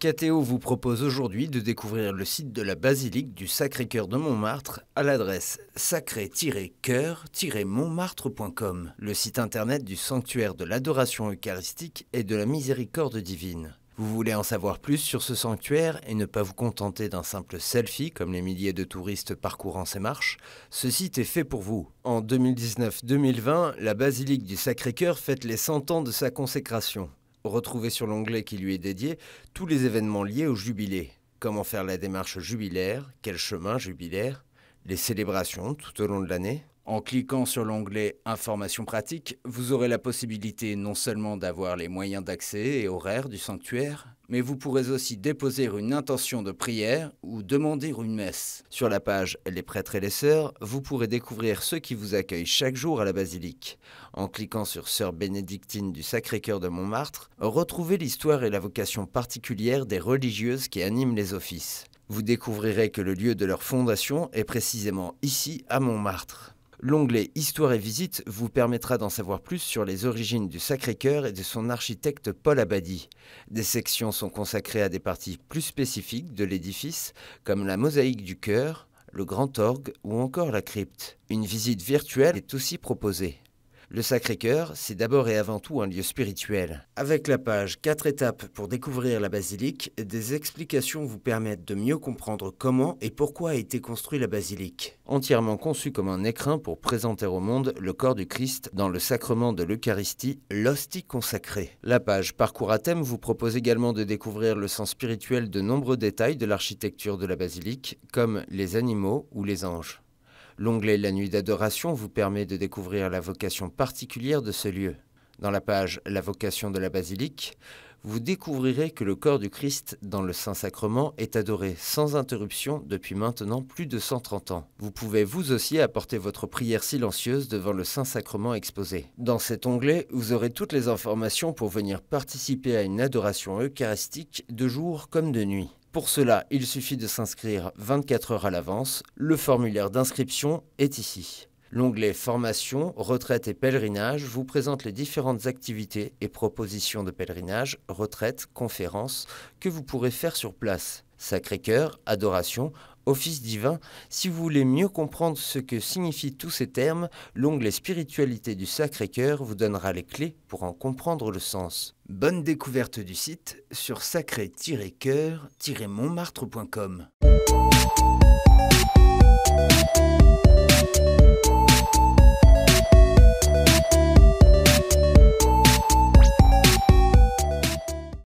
KTO vous propose aujourd'hui de découvrir le site de la basilique du Sacré-Cœur de Montmartre à l'adresse sacré-cœur-montmartre.com, le site internet du sanctuaire de l'adoration eucharistique et de la miséricorde divine. Vous voulez en savoir plus sur ce sanctuaire et ne pas vous contenter d'un simple selfie comme les milliers de touristes parcourant ces marches Ce site est fait pour vous. En 2019-2020, la basilique du Sacré-Cœur fête les 100 ans de sa consécration. Retrouver sur l'onglet qui lui est dédié tous les événements liés au jubilé. Comment faire la démarche jubilaire Quel chemin jubilaire Les célébrations tout au long de l'année en cliquant sur l'onglet Informations pratiques, vous aurez la possibilité non seulement d'avoir les moyens d'accès et horaires du sanctuaire, mais vous pourrez aussi déposer une intention de prière ou demander une messe. Sur la page Les prêtres et les sœurs, vous pourrez découvrir ceux qui vous accueillent chaque jour à la basilique. En cliquant sur Sœur bénédictine du Sacré-Cœur de Montmartre, retrouvez l'histoire et la vocation particulière des religieuses qui animent les offices. Vous découvrirez que le lieu de leur fondation est précisément ici à Montmartre. L'onglet Histoire et visite vous permettra d'en savoir plus sur les origines du Sacré-Cœur et de son architecte Paul Abadie. Des sections sont consacrées à des parties plus spécifiques de l'édifice, comme la mosaïque du cœur, le grand orgue ou encore la crypte. Une visite virtuelle est aussi proposée. Le Sacré-Cœur, c'est d'abord et avant tout un lieu spirituel. Avec la page 4 étapes pour découvrir la basilique, des explications vous permettent de mieux comprendre comment et pourquoi a été construite la basilique. Entièrement conçue comme un écrin pour présenter au monde le corps du Christ dans le sacrement de l'Eucharistie, l'hostie consacrée. La page Parcours à thème vous propose également de découvrir le sens spirituel de nombreux détails de l'architecture de la basilique, comme les animaux ou les anges. L'onglet La nuit d'adoration vous permet de découvrir la vocation particulière de ce lieu. Dans la page La vocation de la basilique, vous découvrirez que le corps du Christ dans le Saint-Sacrement est adoré sans interruption depuis maintenant plus de 130 ans. Vous pouvez vous aussi apporter votre prière silencieuse devant le Saint-Sacrement exposé. Dans cet onglet, vous aurez toutes les informations pour venir participer à une adoration eucharistique de jour comme de nuit. Pour cela, il suffit de s'inscrire 24 heures à l'avance. Le formulaire d'inscription est ici. L'onglet Formation, retraite et pèlerinage vous présente les différentes activités et propositions de pèlerinage, retraite, conférence que vous pourrez faire sur place. Sacré-Cœur, Adoration, office divin. Si vous voulez mieux comprendre ce que signifient tous ces termes, l'onglet Spiritualité du Sacré-Cœur vous donnera les clés pour en comprendre le sens. Bonne découverte du site sur sacré-cœur-montmartre.com.